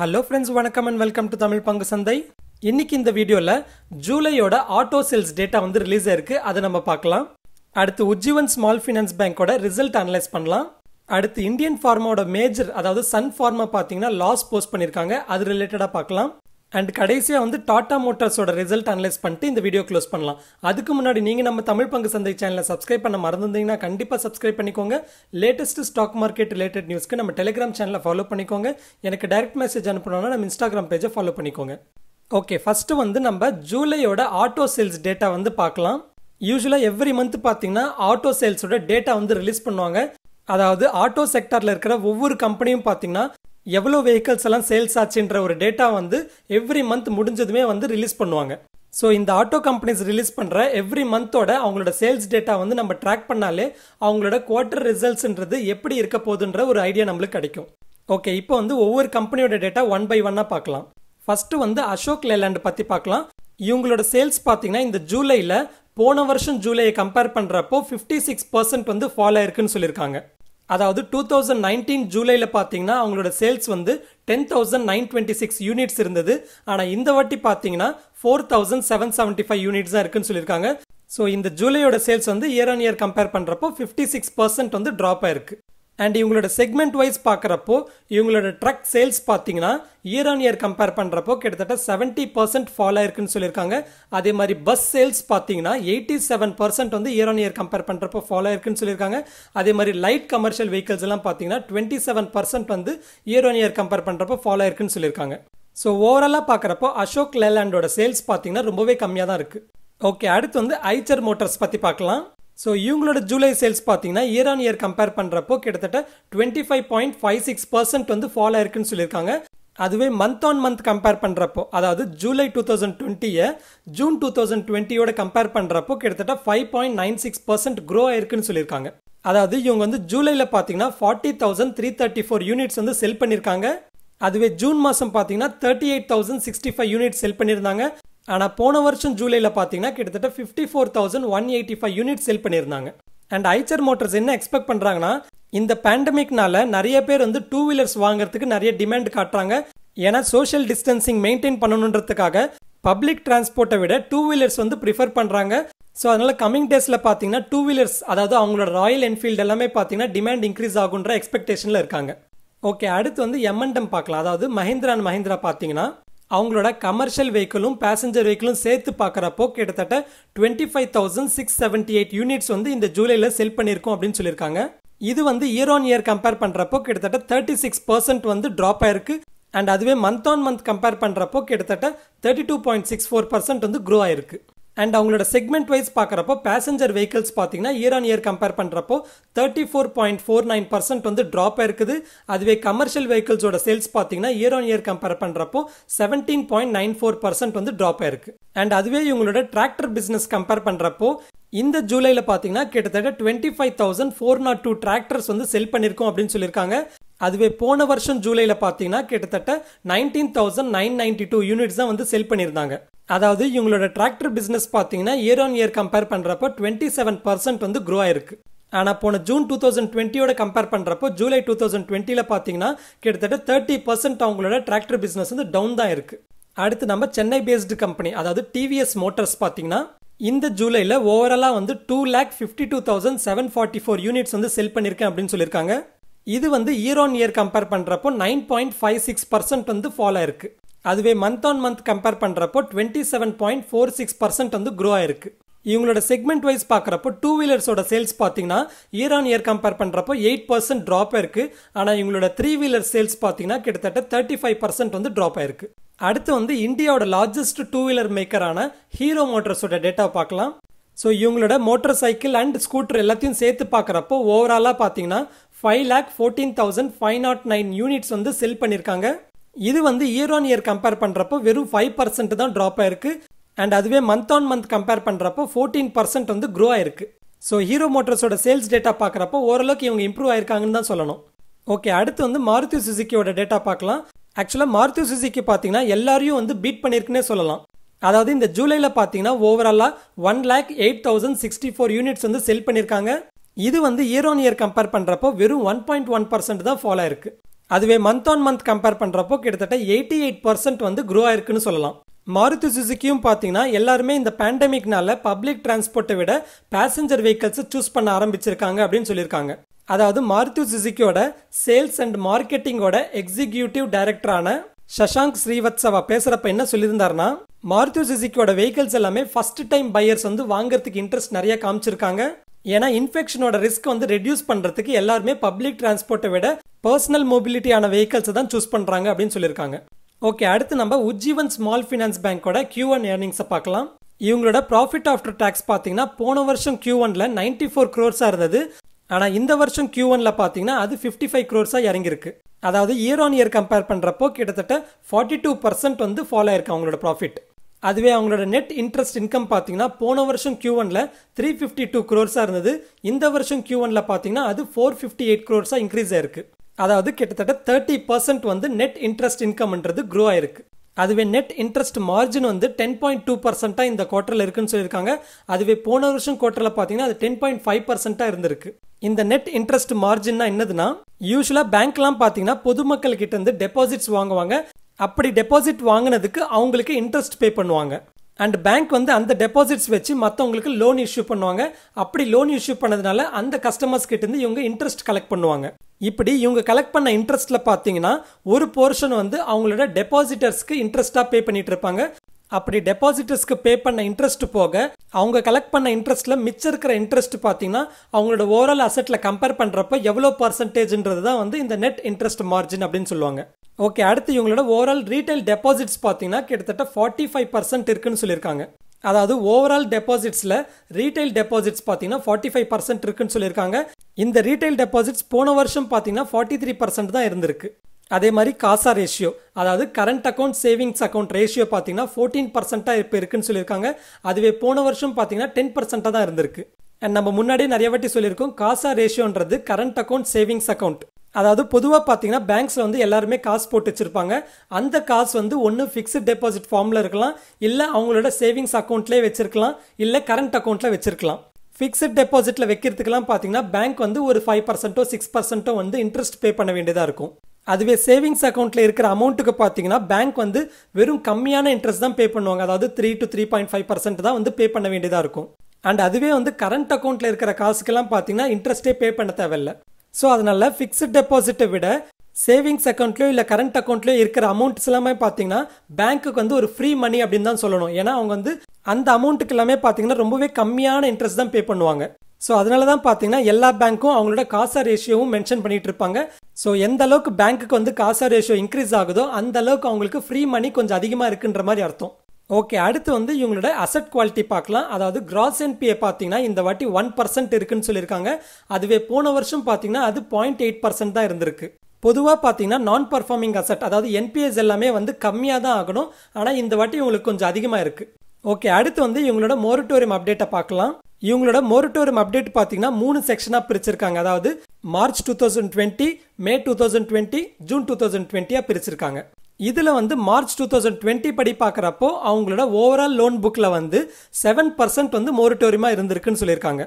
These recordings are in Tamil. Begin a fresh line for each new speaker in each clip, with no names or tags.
ஹலோ ஃப்ரெண்ட்ஸ் வணக்கம் அண்ட் வெல்கம் டு தமிழ் பங்கு சந்தை இன்னைக்கு இந்த வீடியோவில் ஜூலையோட ஆட்டோ சேல்ஸ் டேட்டா வந்து ரிலீஸ் ஆயிருக்கு அதை நம்ம பார்க்கலாம் அடுத்து உஜ்ஜீவன் ஸ்மால் ஃபினான்ஸ் பேங்கோட ரிசல்ட் அனலைஸ் பண்ணலாம் அடுத்து இந்தியன் ஃபார்மாவோட மேஜர் அதாவது சன் ஃபார்மா பார்த்தீங்கன்னா லாஸ் போஸ்ட் பண்ணியிருக்காங்க அது ரிலேட்டடாக பார்க்கலாம் அண்ட் கடைசியாக வந்து டாடா மோட்டார்ஸோட ரிசல்ட் அனலைஸ் பண்ணிட்டு இந்த வீடியோ க்ளோஸ் பண்ணலாம் அதுக்கு முன்னாடி நீங்கள் நம்ம தமிழ் பங்கு சந்தை சேனலை சப்ஸ்கிரைப் பண்ண மறந்துருந்தீங்கன்னா கண்டிப்பாக சப்ஸ்கிரைப் பண்ணிக்கோங்க லேட்டஸ்ட் ஸ்டாக் மார்க்கெட் ரிலேட்டட் நியூஸ்க்கு நம்ம டெலிகிராம் சேனலை ஃபாலோ பண்ணிக்கோங்க எனக்கு டைரக்ட் மெசேஜ் அனுப்பணும்னா நம்ம இன்ஸ்டாகிராம் பேஜை ஃபாலோ பண்ணிக்கோங்க ஓகே ஃபஸ்ட்டு வந்து நம்ம ஜூலையோட ஆட்டோ சேல்ஸ் டேட்டா வந்து பார்க்கலாம் யூஸ்வலாக எவ்ரி மந்த் பார்த்தீங்கன்னா ஆட்டோ சேல்ஸோட டேட்டா வந்து ரிலீஸ் பண்ணுவாங்க அதாவது ஆட்டோ செக்டரில் இருக்கிற ஒவ்வொரு கம்பெனியும் பார்த்தீங்கன்னா எவ்வளோ வெஹிக்கல்ஸ் எல்லாம் சேல்ஸ் ஆச்சுன்ற ஒரு டேட்டா வந்து எவ்ரி மந்த் முடிஞ்சதுமே வந்து ரிலீஸ் பண்ணுவாங்க ஸோ இந்த ஆட்டோ கம்பெனிஸ் ரிலீஸ் பண்ணுற எவ்ரி மந்தோட அவங்களோட சேல்ஸ் டேட்டா வந்து நம்ம ட்ராக் பண்ணாலே அவங்களோட குவார்டர் ரிசல்ட்ஸ்ன்றது எப்படி இருக்க போகுதுன்ற ஒரு ஐடியா நம்மளுக்கு கிடைக்கும் ஓகே இப்போ வந்து ஒவ்வொரு கம்பெனியோட டேட்டா ஒன் பை ஒன்னாக பார்க்கலாம் ஃபஸ்ட்டு வந்து அசோக் லேலாண்ட் பற்றி பார்க்கலாம் இவங்களோட சேல்ஸ் பார்த்தீங்கன்னா இந்த ஜூலையில் போன வருஷம் ஜூலையை கம்பேர் பண்ணுறப்போ ஃபிஃப்டி சிக்ஸ் பர்சன்ட் வந்து ஃபால் இருக்குன்னு சொல்லியிருக்காங்க அதாவது டூ தௌசண்ட் நைன்டீன் ஜூலையில் பார்த்தீங்கன்னா அவங்களோட சேல்ஸ் வந்து ten thousand nine twenty six units இருந்தது ஆனால் இந்த வாட்டி பார்த்தீங்கன்னா four thousand seven seventy five units தான் இருக்குன்னு சொல்லியிருக்காங்க ஸோ இந்த ஜூலையோட சேல்ஸ் வந்து இயர் ஆன் இயர் கம்பேர் பண்ணுறப்போ ஃபிஃப்டி சிக்ஸ் பர்சன்ட் வந்து ட்ராப் ஆயிருக்கு அண்ட் இவங்களோட செக்மெண்ட் வைஸ் பார்க்குறப்போ இவங்களோட ட்ரக் சேல்ஸ் பார்த்தீங்கன்னா இயர் ஆன் இயர் கம்பேர் பண்ணுறப்போ கிட்டத்தட்ட செவன்ட்டி பர்சன்ட் ஃபாலோ ஆயிருக்குன்னு சொல்லியிருக்காங்க அதே மாதிரி பஸ் சேல்ஸ் பார்த்தீங்கன்னா எயிட்டி செவன் பர்சன்ட் வந்து இயர் ஆன் இயர் கம்பேர் பண்ணுறப்போ ஃபாலோ ஆயிருக்குன்னு சொல்லியிருக்காங்க அதே மாதிரி லைட் கமர்ஷியல் வெஹிக்கல்ஸ் எல்லாம் பார்த்தீங்கன்னா டுவெண்ட்டி செவன் பர்சன்ட் வந்து இயர் ஆன் இயர் கம்பேர் பண்ணுறப்போ ஃபாலோ ஆயிருக்குன்னு சொல்லியிருக்காங்க ஸோ ஓவராலாக பார்க்குறப்போ அசோக் லேலாண்டோட சேல்ஸ் பார்த்தீங்கன்னா ரொம்பவே கம்மியாக தான் இருக்குது ஓகே அடுத்து வந்து ஐச்சர் மோட்டர்ஸ் பற்றி பார்க்கலாம் ஸோ இவங்களோட ஜூலை சேல்ஸ் பார்த்தீங்கன்னா இயர் ஆன் இயர் கம்பேர் பண்ணுறப்போ கிட்டத்தட்ட twenty five point five six percent வந்து ஃபாலோ ஆயிருக்குன்னு சொல்லியிருக்காங்க அதுவே மந்த் ஆன் மந்த் கம்பேர் பண்ணுறப்போ அதாவது ஜூலை டூ தௌசண்ட் டுவெண்ட்டியை ஜூன் டூ தௌசண்ட் டுவெண்ட்டியோட கம்பேர் பண்ணுறப்போ கிட்டத்தட்ட five point nine six percent grow ஆயிருக்குன்னு சொல்லியிருக்காங்க அதாவது இவங்க வந்து ஜூலையில் பார்த்தீங்கன்னா forty thousand three thirty four units வந்து செல் பண்ணியிருக்காங்க அதுவே ஜூன் மாதம் பார்த்தீங்கன்னா thirty eight thousand sixty five unit sell பண்ணியிருந்தாங்க ஆனால் போன வருஷம் ஜூலையில் பார்த்தீங்கன்னா கிட்டத்தட்ட fifty four thousand one eighty five unit sell பண்ணியிருந்தாங்க அண்ட் ஐச்சர் மோட்டர்ஸ் என்ன எக்ஸ்பெக்ட் பண்ணுறாங்கன்னா இந்த பேண்டமிக்னால நிறைய பேர் வந்து டூ வீலர்ஸ் வாங்குறதுக்கு நிறைய டிமாண்ட் காட்டுறாங்க ஏன்னா சோஷியல் டிஸ்டன்சிங் மெயின்டைன் பண்ணணுன்றதுக்காக பப்ளிக் டிரான்ஸ்போர்ட்டை விட டூ வீலர்ஸ் வந்து ப்ரிஃபர் பண்ணுறாங்க ஸோ அதனால் கம்மிங் டேஸில் பார்த்தீங்கன்னா டூ வீலர்ஸ் அதாவது அவங்களோட ராயல் என்ஃபீல்டு எல்லாமே பார்த்தீங்கன்னா டிமாண்ட் இன்க்ரீஸ் ஆகுன்ற எக்ஸ்பெக்டேஷனில் இருக்காங்க ஓகே அடுத்து வந்து எம்என்டம் பார்க்கலாம் அதாவது மஹிந்திரா அண்ட் மஹிந்திரா பார்த்தீங்கன்னா அவங்களோட கமர்ஷியல் வெஹிக்கிளும் பேசஞ்சர் வெஹிக்கிளும் சேர்த்து பார்க்குறப்போ கிட்டத்தட்ட twenty five thousand six seventy eight units வந்து இந்த ஜூலையில் செல் பண்ணியிருக்கோம் அப்படின்னு சொல்லியிருக்காங்க இது வந்து இயர் ஆன் இயர் கம்பேர் பண்ணுறப்போ கிட்டத்தட்ட தேர்ட்டி சிக்ஸ் பர்சன்ட் வந்து ட்ராப் ஆயிருக்கு அண்ட் அதுவே மந்த் ஆன் மந்த் கம்பேர் பண்ணுறப்போ கிட்டத்தட்ட thirty two point six four percent வந்து க்ரோ ஆயிருக்கு அண்ட் அவங்களோட செக்மெண்ட் வைஸ் பார்க்குறப்போ பேசஞ்சர் வெஹிக்கிள்ஸ் பார்த்தீங்கன்னா இயர் ஆன் இயர் கம்பேர் பண்ணுறப்போ thirty four point four nine percent வந்து ட்ராப் இருக்குது அதுவே கமர்ஷியல் வெஹிக்கிள்ஸோட சேல்ஸ் பார்த்தீங்கன்னா இயர் ஆன் இயர் கம்பேர் பண்ணுறப்போ seventeen point nine four percent வந்து ட்ராப் ஆயிருக்கு அண்ட் அதுவே இவங்களோட டிராக்டர் பிஸ்னஸ் கம்பேர் பண்ணுறப்போ இந்த ஜூலையில் பார்த்தீங்கன்னா கிட்டத்தட்ட twenty five thousand four nought two tractors வந்து செல் பண்ணியிருக்கோம் அப்படின்னு சொல்லியிருக்காங்க அதுவே போன வருஷம் ஜூலையில் பார்த்தீங்கன்னா கிட்டத்தட்ட nineteen thousand nine ninety two units தான் வந்து செல் பண்ணியிருந்தாங்க அதாவது இவங்களோட டிராக்டர் பிஸ்னஸ் பார்த்தீங்கன்னா இயர் ஆன் இயர் கம்பேர் பண்ணுறப்போ டுவெண்ட்டி செவன் பர்சன்ட் வந்து க்ரோ ஆயிருக்கு ஆனால் போன ஜூன் டூ தௌசண்ட் டுவெண்ட்டியோட கம்பேர் பண்ணுறப்போ ஜூலை டூ தௌசண்ட் டுவெண்ட்டியில் பார்த்தீங்கன்னா கிட்டத்தட்ட தேர்ட்டி பர்சன்ட் அவங்களோட டிராக்டர் பிஸ்னஸ் வந்து டவுன் தான் இருக்குது அடுத்து நம்ம சென்னை பேஸ்டு கம்பெனி அதாவது டிவிஎஸ் மோட்டர்ஸ் பார்த்தீங்கன்னா இந்த ஜூலையில் ஓவராலாக வந்து two lakh fifty two thousand seven forty four units வந்து செல் பண்ணியிருக்கேன் அப்படின்னு சொல்லியிருக்காங்க இது வந்து இயர் ஆன் இயர் கம்பேர் பண்ணுறப்போ nine point five six percent வந்து ஃபாலோ இருக்குது அதுவே மந்த் ஆன் மந்த் கம்பேர் பண்ணுறப்போ twenty seven point four six percent வந்து க்ரோ ஆயிருக்கு இவங்களோட செக்மெண்ட் வைஸ் பார்க்குறப்போ டூ வீலர்ஸோட சேல்ஸ் பார்த்தீங்கன்னா இயர் ஆன் இயர் கம்பேர் பண்ணுறப்போ எயிட் பர்சன்ட் ட்ராப் ஆயிருக்கு ஆனால் இவங்களோட த்ரீ வீலர் சேல்ஸ் பார்த்தீங்கன்னா கிட்டத்தட்ட தேர்ட்டி ஃபைவ் பர்சன்ட் வந்து ட்ராப் ஆயிருக்கு அடுத்து வந்து இந்தியாவோட லார்ஜஸ்ட் டூ வீலர் மேக்கரான ஹீரோ மோட்டர்ஸோட டேட்டா பார்க்கலாம் ஸோ இவங்களோட மோட்டர் சைக்கிள் அண்ட் ஸ்கூட்டர் எல்லாத்தையும் சேர்த்து பார்க்குறப்போ ஓவராலாக பார்த்தீங்கன்னா five lakh fourteen thousand five nought nine units வந்து செல் பண்ணியிருக்காங்க இது வந்து இயர் ஆன் இயர் கம்பேர் பண்ணுறப்போ வெறும் ஃபைவ் பர்சன்ட் தான் ட்ராப் ஆயிருக்கு அண்ட் அதுவே மந்த் ஆன் மந்த் கம்பேர் பண்ணுறப்போ ஃபோர்டீன் பர்சன்ட் வந்து க்ரோ ஆயிருக்கு ஸோ ஹீரோ மோட்டர்ஸோட சேல்ஸ் டேட்டா பார்க்குறப்போ ஓரளவுக்கு இவங்க இம்ப்ரூவ் ஆயிருக்காங்கன்னு தான் சொல்லணும் ஓகே அடுத்து வந்து மாருதி சுசுக்கியோட டேட்டா பார்க்கலாம் ஆக்சுவலாக மாருதி சுசுக்கி பார்த்தீங்கன்னா எல்லாரையும் வந்து பீட் பண்ணியிருக்குன்னே சொல்லலாம் அதாவது இந்த ஜூலையில் பார்த்தீங்கன்னா ஓவராலாக one lakh eight thousand sixty four units வந்து செல் பண்ணியிருக்காங்க இது வந்து இயர் ஆன் இயர் கம்பேர் பண்ணுறப்போ வெறும் ஒன் பாயிண்ட் ஒன் பர்சன்ட் தான் ஃபாலோ இருக்குது அதுவே மந்த் ஆன் மந்த் கம்பேர் பண்ணுறப்போ கிட்டத்தட்ட எயிட்டி எயிட் பர்சன்ட் வந்து க்ரோ ஆயிருக்குன்னு சொல்லலாம் மாருதி சுசுக்கியும் பார்த்தீங்கன்னா எல்லாருமே இந்த பேண்டமிக்னால பப்ளிக் டிரான்ஸ்போர்ட்டை விட பேசஞ்சர் வெஹிக்கல்ஸை சூஸ் பண்ண ஆரம்பிச்சிருக்காங்க அப்படின்னு சொல்லியிருக்காங்க அதாவது மாருதி சுசுக்கியோட சேல்ஸ் அண்ட் மார்க்கெட்டிங்கோட எக்ஸிக்யூட்டிவ் டைரக்டரான சஷாங்க் ஸ்ரீவத்சவா பேசுகிறப்ப என்ன சொல்லியிருந்தாருன்னா மாருதி சுசுக்கியோட வெஹிக்கல்ஸ் எல்லாமே ஃபர்ஸ்ட் டைம் பையர்ஸ் வந்து வாங்குறதுக்கு இன்ட்ரெஸ்ட் நிறைய காமிச்சிருக்காங்க ஏன்னா இன்ஃபெக்ஷனோட ரிஸ்க் வந்து ரெடியூஸ் பண்ணுறதுக்கு எல்லாருமே பப்ளிக் டிரான்ஸ்போர்ட்டை விட பர்சனல் மொபிலிட்டியான வெஹிக்கல்ஸை தான் சூஸ் பண்ணுறாங்க அப்படின்னு சொல்லியிருக்காங்க ஓகே அடுத்து நம்ம உஜ்ஜீவன் ஸ்மால் ஃபினான்ஸ் பேங்க்கோட கியூ ஒன் ஏர்னிங்ஸை பார்க்கலாம் இவங்களோட ப்ராஃபிட் ஆஃப்டர் டேக்ஸ் பார்த்தீங்கன்னா போன வருஷம் கியூ ஒன்ல நைன்டி ஃபோர் க்ரோர்ஸாக இருந்தது ஆனால் இந்த வருஷம் கியூ ஒன்ல பார்த்தீங்கன்னா அது ஃபிஃப்டி ஃபைவ் க்ரோர்ஸாக இறங்கியிருக்கு அதாவது இயர் ஆன் இயர் கம்பேர் பண்ணுறப்போ கிட்டத்தட்ட ஃபார்ட்டி டூ பர்சன்ட் வந்து ஃபாலோ ஆயிருக்கு அவங்களோட ப்ராஃபிட் அதுவே அவங்களோட நெட் இன்ட்ரெஸ்ட் இன்கம் பார்த்தீங்கன்னா போன வருஷம் கியூ ஒனில் த்ரீ ஃபிஃப்டி டூ க்ரோர்ஸாக இருந்தது இந்த வருஷம் கியூ ஒனில் பார்த்தீங்கன்னா அது ஃபோர் ஃபிஃப்டி எயிட் க்ரோர்ஸாக இன்க்ரீஸ் ஆயிருக்கு அதாவது கிட்டத்தட்ட தேர்ட்டி பர்சன்ட் வந்து நெட் இன்ட்ரெஸ்ட் இன்கம்ன்றது க்ரோ ஆயிருக்கு அதுவே நெட் இன்ட்ரெஸ்ட் மார்ஜின் வந்து டென் பாயிண்ட் டூ பர்சன்ட்டாக இந்த குவார்ட்டரில் இருக்குன்னு சொல்லியிருக்காங்க அதுவே போன வருஷம் குவார்டரில் பார்த்தீங்கன்னா அது டென் பாயிண்ட் ஃபைவ் பர்சன்ட்டாக இருந்திருக்கு இந்த நெட் இன்ட்ரெஸ்ட் மார்ஜின்னா என்னதுன்னா யூஸ்வலாக பேங்க்லாம் பார்த்தீங்கன்னா பொதுமக்கள் கிட்ட இருந்து டெபாசிட்ஸ் வாங்குவாங்க அப்படி டெபாசிட் வாங்கினதுக்கு அவங்களுக்கு இன்ட்ரெஸ்ட் பே பண்ணுவாங்க அண்ட் பேங்க் வந்து அந்த டெபாசிட்ஸ் வச்சு மற்றவங்களுக்கு லோன் இஷ்யூ பண்ணுவாங்க அப்படி லோன் இஷ்யூ பண்ணதுனால அந்த கஸ்டமர்ஸ் கிட்டேருந்து இவங்க இன்ட்ரெஸ்ட் கலெக்ட் பண்ணுவாங்க இப்படி இவங்க கலெக்ட் பண்ண இன்ட்ரெஸ்ட்டில் பார்த்தீங்கன்னா ஒரு போர்ஷன் வந்து அவங்களோட டெபாசிட்டர்ஸ்க்கு இன்ட்ரெஸ்ட்டாக பே பண்ணிட்டு இருப்பாங்க அப்படி டெபாசிட்டர்ஸ்க்கு பே பண்ண இன்ட்ரெஸ்ட் போக அவங்க கலெக்ட் பண்ண இன்ட்ரெஸ்ட்டில் மிச்சம் இருக்கிற இன்ட்ரெஸ்ட் பார்த்தீங்கன்னா அவங்களோட ஓவரால் அசெட்டில் கம்பேர் பண்ணுறப்ப எவ்வளோ பர்சன்டேஜ்ன்றது தான் வந்து இந்த நெட் இன்ட்ரெஸ்ட் மார்ஜின் அப்படின்னு சொல்லுவாங்க ஓகே அடுத்து இவங்களோட ஓவரால் ரீட்டைல் டெபாசிட்ஸ் பார்த்தீங்கன்னா கிட்டத்தட்ட ஃபார்ட்டி ஃபைவ் பர்சன்ட் இருக்குன்னு சொல்லியிருக்காங்க அதாவது ஓவரால் டெபாசிட்ஸில் ரீட்டைல் டெபாசிட்ஸ் பார்த்தீங்கன்னா ஃபார்ட்டி ஃபைவ் பர்சன்ட் இருக்குன்னு சொல்லியிருக்காங்க இந்த ரீட்டைல் டெபாசிட்ஸ் போன வருஷம் பார்த்தீங்கன்னா ஃபார்ட்டி த்ரீ பர்சன்ட் தான் இருந்திருக்கு அதே மாதிரி காசா ரேஷியோ அதாவது current account savings account ratio பார்த்தீங்கன்னா ஃபோர்டீன் பர்சென்ட்டாக இப்போ இருக்குன்னு சொல்லியிருக்காங்க அதுவே போன வருஷம் பார்த்தீங்கன்னா டென் பர்சென்ட்டாக தான் இருந்திருக்கு அண்ட் நம்ம முன்னாடியே நிறைய வாட்டி சொல்லியிருக்கோம் காசா ரேஷியோன்றது கரண்ட் அக்கௌண்ட் சேவிங்ஸ் அக்கௌண்ட் அதாவது பொதுவாக பார்த்தீங்கன்னா பேங்க்ஸில் வந்து எல்லாருமே காசு போட்டு வச்சுருப்பாங்க அந்த காசு வந்து ஒன்று ஃபிக்ஸ்ட் டெபாசிட் ஃபார்மில் இருக்கலாம் இல்லை அவங்களோட சேவிங்ஸ் அக்கௌண்ட்லேயே வச்சுருக்கலாம் இல்லை கரண்ட் அக்கௌண்ட்டில் வச்சுருக்கலாம் ஃபிக்ஸ்ட் டெபாசிட்டில் வைக்கிறதுக்கெல்லாம் பார்த்தீங்கன்னா பேங்க் வந்து ஒரு ஃபைவ் பர்சன்ட்டோ சிக்ஸ் பர்சன்ட்டோ வந்து இன்ட்ரெஸ்ட் பே பண்ண வேண்டியதாக இருக்கும் அதுவே சேவிங்ஸ் அக்கௌண்ட்டில் இருக்கிற அமௌண்ட்டுக்கு பார்த்தீங்கன்னா பேங்க் வந்து வெறும் கம்மியான இன்ட்ரெஸ்ட் தான் பே பண்ணுவாங்க அதாவது three to three point five percent தான் வந்து பே பண்ண வேண்டியதாக இருக்கும் அண்ட் அதுவே வந்து கரண்ட் அக்கௌண்ட்டில் இருக்கிற காசுக்கெல்லாம் பார்த்தீங்கன்னா இன்ட்ரெஸ்ட்டே பே பண்ண தேவையில்லை ஸோ அதனால ஃபிக்ஸ்ட் டெபாசிட்டை விட சேவிங்ஸ் அக்கௌண்ட்லையோ இல்லை கரண்ட் அக்கௌண்ட்லையோ இருக்கிற அமௌண்ட்ஸ் எல்லாமே பார்த்தீங்கன்னா பேங்க்குக்கு வந்து ஒரு ஃப்ரீ மணி அப்படின்னு தான் சொல்லணும் ஏன்னா அவங்க வந்து அந்த அமௌண்ட்டுக்கு எல்லாமே பார்த்தீங்கன்னா ரொம்பவே கம்மியான இன்ட்ரெஸ்ட் தான் பே பண்ணுவாங்க ஸோ அதனால தான் பார்த்தீங்கன்னா எல்லா பேங்க்கும் அவங்களோட காசா ரேஷியோவும் மென்ஷன் பண்ணிட்டு இருப்பாங்க ஸோ எந்த அளவுக்கு பேங்க்குக்கு வந்து காசா ரேஷியோ இன்க்ரீஸ் ஆகுதோ அந்த அளவுக்கு அவங்களுக்கு ஃப்ரீ மணி கொஞ்சம் அதிகமாக இருக்குன்ற மாதிரி அர்த்தம் ஓகே அடுத்து வந்து இவங்களோட அசட் குவாலிட்டி பார்க்கலாம் அதாவது கிராஸ் என்பிஏ பார்த்தீங்கன்னா இந்த வாட்டி ஒன் பர்சன்ட் இருக்குன்னு சொல்லியிருக்காங்க அதுவே போன வருஷம் பார்த்தீங்கன்னா அது பாயிண்ட் எயிட் பர்சன்ட் தான் இருந்திருக்கு பொதுவாக பார்த்தீங்கன்னா நான் பர்ஃபார்மிங் அசட் அதாவது என்பிஎஸ் எல்லாமே வந்து கம்மியாக தான் ஆகணும் ஆனால் இந்த வாட்டி இவங்களுக்கு கொஞ்சம் அதிகமாக இருக்குது ஓகே அடுத்து வந்து இவங்களோட மோரட்டோரியம் அப்டேட்டை பார்க்கலாம் இவங்களோட மோரட்டோரியம் அப்டேட் பார்த்தீங்கன்னா மூணு செக்ஷனாக பிரிச்சிருக்காங்க அதாவது March two thousand twenty May two thousand twenty June two thousand டுவெண்ட்டியாக பிரிச்சிருக்காங்க இதில் வந்து மார்ச் டூ தௌசண்ட் டுவெண்ட்டி படி பார்க்குறப்போ அவங்களோட ஓவரால் லோன் புக்கில் வந்து செவன் பர்சன்ட் வந்து மோரிட்டோரியமாக இருந்திருக்குன்னு சொல்லியிருக்காங்க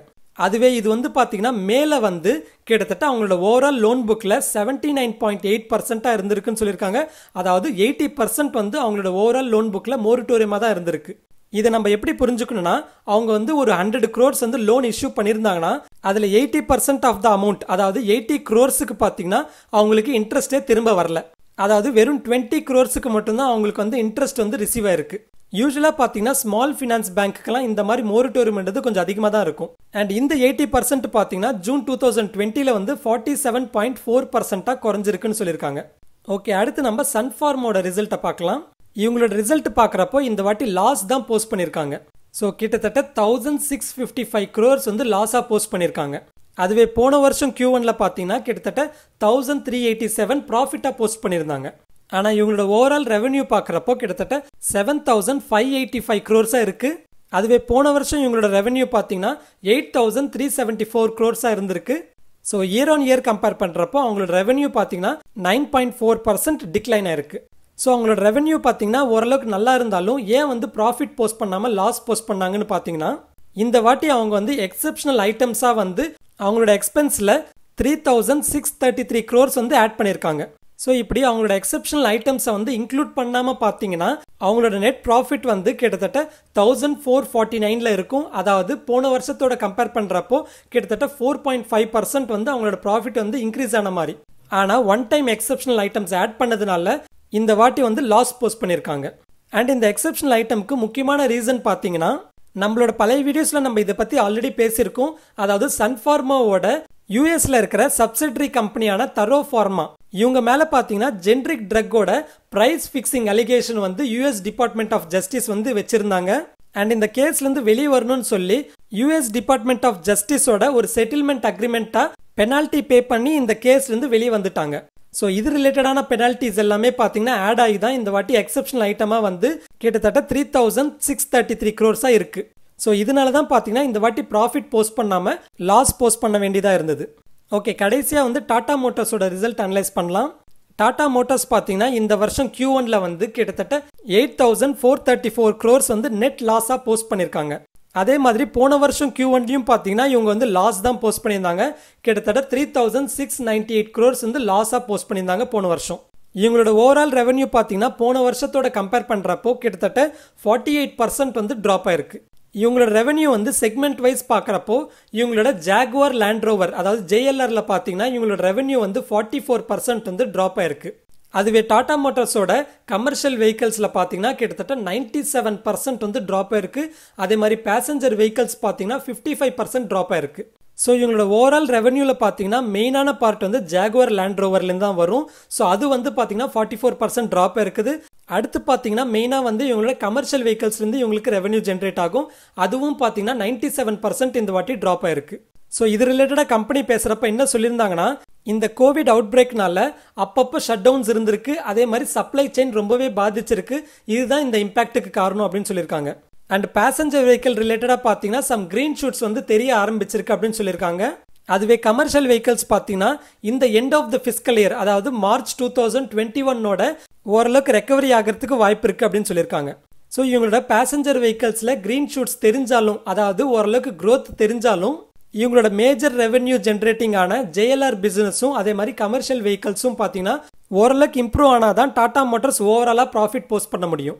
அதுவே இது வந்து பார்த்தீங்கன்னா மேலே வந்து கிட்டத்தட்ட அவங்களோட ஓவரால் லோன் புக்கில் செவன்ட்டி நைன் பாயிண்ட் எயிட் பர்சென்ட்டாக இருந்திருக்குன்னு சொல்லியிருக்காங்க அதாவது எயிட்டி பர்சன்ட் வந்து அவங்களோட ஓவரால் லோன் புக்கில் மோரிட்டோரியமாக தான் இருந்திருக்கு இதை நம்ம எப்படி புரிஞ்சுக்கணும்னா அவங்க வந்து ஒரு ஹண்ட்ரட் க்ரோர்ஸ் வந்து லோன் இஷ்யூ பண்ணியிருந்தாங்கன்னா அதில் eighty percent of the amount அதாவது எயிட்டி க்ரோர்ஸுக்கு பார்த்தீங்கன்னா அவங்களுக்கு இன்ட்ரெஸ்ட்டே திரும்ப வரல அதாவது வெறும் டுவெண்ட்டி குரோர்ஸுக்கு மட்டும்தான் அவங்களுக்கு வந்து இன்ட்ரெஸ்ட் வந்து ரிசீவ் ஆயிருக்கு யூஸ்வலாக பார்த்தீங்கன்னா ஸ்மால் ஃபினான்ஸ் பேங்க்குக்கெல்லாம் இந்த மாதிரி மோரிட்டோரியம்ன்றது கொஞ்சம் அதிகமாக தான் இருக்கும் அண்ட் இந்த எயிட்டி பர்சன்ட் பார்த்தீங்கன்னா ஜூன் டூ தௌசண்ட் டுவெண்ட்டியில் வந்து ஃபார்ட்டி செவன் பாயிண்ட் ஃபோர் பர்சென்ட்டாக குறைஞ்சிருக்குன்னு சொல்லியிருக்காங்க ஓகே அடுத்து நம்ம சன்ஃபார்மோட ரிசல்ட்டை பார்க்கலாம் இவங்களோட ரிசல்ட் பார்க்குறப்போ இந்த வாட்டி லாஸ் தான் போஸ்ட் பண்ணியிருக்காங்க ஸோ கிட்டத்தட்ட thousand six fifty five crores வந்து லாஸாக போஸ்ட் பண்ணியிருக்காங்க அதுவே போன வருஷம் கியூ ஒன்ல பார்த்தீங்கன்னா கிட்டத்தட்ட தௌசண்ட் த்ரீ எயிட்டி செவன் ப்ராஃபிட்டாக போஸ்ட் பண்ணியிருந்தாங்க ஆனால் இவங்களோட ஓவரால் ரெவன்யூ பார்க்குறப்போ கிட்டத்தட்ட seven thousand five eighty five க்ரோர்ஸாக இருக்குது அதுவே போன வருஷம் இவங்களோட ரெவன்யூ பார்த்தீங்கன்னா eight thousand three seventy four க்ரோர்ஸாக இருந்திருக்கு so year on year compare பண்ணுறப்போ அவங்களோட ரெவன்யூ பார்த்தீங்கன்னா nine point four percent decline ஆயிருக்கு ஸோ அவங்களோட ரெவன்யூ பார்த்தீங்கன்னா ஓரளவுக்கு நல்லா இருந்தாலும் ஏன் வந்து ப்ராஃபிட் போஸ்ட் பண்ணாமல் லாஸ் போஸ்ட் பண்ணாங்கன்னு பார்த்தீங்கன்னா இந்த வாட்டி அவங்க வந்து எக்ஸப்ஷனல் ஐட்டம்ஸாக வந்து அவங்களோட எக்ஸ்பென்ஸில் three thousand six thirty three crores வந்து ஆட் பண்ணியிருக்காங்க ஸோ இப்படி அவங்களோட எக்ஸப்ஷனல் ஐட்டம்ஸை வந்து இன்க்ளூட் பண்ணாமல் பார்த்தீங்கன்னா அவங்களோட நெட் ப்ராஃபிட் வந்து கிட்டத்தட்ட தௌசண்ட் ஃபோர் ஃபார்ட்டி நைனில் இருக்கும் அதாவது போன வருஷத்தோட கம்பேர் பண்ணுறப்போ கிட்டத்தட்ட ஃபோர் பாயிண்ட் ஃபைவ் பர்சன்ட் வந்து அவங்களோட ப்ராஃபிட் வந்து இன்க்ரீஸ் ஆன மாதிரி ஆனால் one time exceptional items add பண்ணதுனால இந்த வாட்டி வந்து லாஸ் போஸ்ட் பண்ணியிருக்காங்க அண்ட் இந்த எக்ஸப்ஷனல் ஐட்டம்க்கு முக்கியமான ரீசன் பார்த்தீங்கன்னா நம்மளோட பழைய வீடியோஸில் நம்ம இதை பற்றி ஆல்ரெடி பேசியிருக்கோம் அதாவது சன்ஃபார்மாவோட யூஎஸில் இருக்கிற சப்சிடரி கம்பெனியான தரோ ஃபார்மா இவங்க மேலே பார்த்தீங்கன்னா ஜென்ரிக் ட்ரக்கோட ப்ரைஸ் ஃபிக்ஸிங் அலிகேஷன் வந்து யூஎஸ் டிபார்ட்மெண்ட் ஆஃப் ஜஸ்டிஸ் வந்து வச்சுருந்தாங்க அண்ட் இந்த கேஸ்லேருந்து வெளியே வரணும்னு சொல்லி யூஎஸ் டிபார்ட்மெண்ட் ஆஃப் ஜஸ்டிஸோட ஒரு செட்டில்மெண்ட் அக்ரிமெண்ட்டாக பெனால்ட்டி பே பண்ணி இந்த கேஸ்லேருந்து வெளியே வந்துட்டாங்க ஸோ இது ரிலேட்டடான பெனால்ட்டிஸ் எல்லாமே பார்த்தீங்கன்னா ஆட் ஆகி தான் இந்த வாட்டி எக்ஸப்ஷனல் ஐட்டமாக வந்து கிட்டத்தட்ட three thousand six thirty three க்ரோர்ஸாக இருக்குது ஸோ இதனால தான் பார்த்தீங்கன்னா இந்த வாட்டி ப்ராஃபிட் போஸ்ட் பண்ணாமல் லாஸ் போஸ்ட் பண்ண வேண்டியதாக இருந்தது ஓகே கடைசியாக வந்து டாடா மோட்டார்ஸோட ரிசல்ட் அனலைஸ் பண்ணலாம் டாடா மோட்டார்ஸ் பார்த்தீங்கன்னா இந்த வருஷம் கியூ ஒனில் வந்து கிட்டத்தட்ட eight thousand four thirty four crores வந்து நெட் லாஸாக போஸ்ட் பண்ணியிருக்காங்க அதே மாதிரி போன வருஷம் கியூ ஒன்லையும் பார்த்தீங்கன்னா இவங்க வந்து லாஸ் தான் போஸ்ட் பண்ணியிருந்தாங்க கிட்டத்தட்ட three thousand six ninety eight crores வந்து லாஸாக போஸ்ட் பண்ணியிருந்தாங்க போன வருஷம் இவங்களோட ஓவரால் ரெவன்யூ பார்த்தீங்கன்னா போன வருஷத்தோட கம்பேர் பண்ணுறப்போ கிட்டத்தட்ட ஃபார்ட்டி எயிட் பர்சன்ட் வந்து ட்ராப் ஆயிருக்கு இவங்களோட ரெவன்யூ வந்து செக்மெண்ட் வைஸ் பார்க்குறப்போ இவங்களோட ஜாகுவார் லேண்ட் ரோவர் அதாவது ஜேஎல்ஆரில் பார்த்தீங்கன்னா இவங்களோட ரெவன்யூ வந்து ஃபார்ட்டி ஃபோர் பர்சன்ட் வந்து ட்ராப் ஆயிருக்கு அதுவே டாடா மோட்டார்ஸோட கமர்ஷியல் வெஹிக்கல்ஸில் பார்த்தீங்கன்னா கிட்டத்தட்ட நைன்டி செவன் பர்சன்ட் வந்து ட்ராப் ஆயிருக்கு அதே மாதிரி பேசஞ்சர் வெஹிக்கல்ஸ் பார்த்தீங்கன்னா ஃபிஃப்டி ஃபைவ் பர்சன்ட் ட்ராப் ஆயிருக்கு ஸோ இவங்களோட ஓவரால் ரெவன்யூவில் பார்த்தீங்கன்னா மெயினான பார்ட் வந்து ஜாகுவர் லேண்ட் ரோவர்லேருந்து தான் வரும் ஸோ அது வந்து பார்த்தீங்கன்னா ஃபார்ட்டி ஃபோர் பர்சன்ட் ட்ராப் இருக்குது அடுத்து பார்த்தீங்கன்னா மெயினாக வந்து இவங்களோட கமர்ஷியல் வெஹிக்கல்ஸ்லேருந்து இவங்களுக்கு ரெவன்யூ ஜென்ரேட் ஆகும் அதுவும் பார்த்தீங்கன்னா நைன்டி செவன் பர்சன்ட் இந்த வாட்டி ட்ராப் ஆயிருக்கு ஸோ இது ரிலேட்டடாக கம்பெனி பேசுகிறப்ப என்ன சொல்லியிருந்தாங்கன்னா இந்த கோவிட் அவுட் பிரேக்னால அப்பப்போ ஷட் டவுன்ஸ் இருந்திருக்கு அதே மாதிரி சப்ளை செயின் ரொம்பவே பாதிச்சிருக்கு இதுதான் இந்த இம்பாக்டுக்கு காரணம் அப்படின்னு சொல்லியிருக்காங்க அண்ட் பேசஞ்சர் வெஹிக்கிள் ரிலேட்டடாக பார்த்தீங்கன்னா சம் கிரீன் ஷூட்ஸ் வந்து தெரிய ஆரம்பிச்சிருக்கு அப்படின்னு சொல்லியிருக்காங்க அதுவே கமர்ஷியல் வெஹிக்கிள்ஸ் பார்த்தீங்கன்னா இந்த end of the fiscal year அதாவது மார்ச் டூ தௌசண்ட் டுவெண்ட்டி ஒன்னோட ஓரளவுக்கு ரெக்கவரி ஆகிறதுக்கு வாய்ப்பு இருக்குது அப்படின்னு சொல்லியிருக்காங்க ஸோ இவங்களோட பேசஞ்சர் வெஹிக்கிள்ஸில் க்ரீன் ஷூட்ஸ் தெரிஞ்சாலும் அதாவது ஓரளவுக்கு க்ரோத் தெரிஞ்சாலும் இவங்களோட மேஜர் ரெவென்யூ ஜென்ரேட்டிங்கான ஜேஎல்ஆர் பிஸ்னஸும் அதே மாதிரி கமர்ஷியல் வெஹிக்கல்ஸும் பார்த்தீங்கன்னா ஓரளவுக்கு இம்ப்ரூவ் ஆனால் தான் டாடா மோட்டர்ஸ் ஓவராலாக ப்ராஃபிட் போஸ்ட் பண்ண முடியும்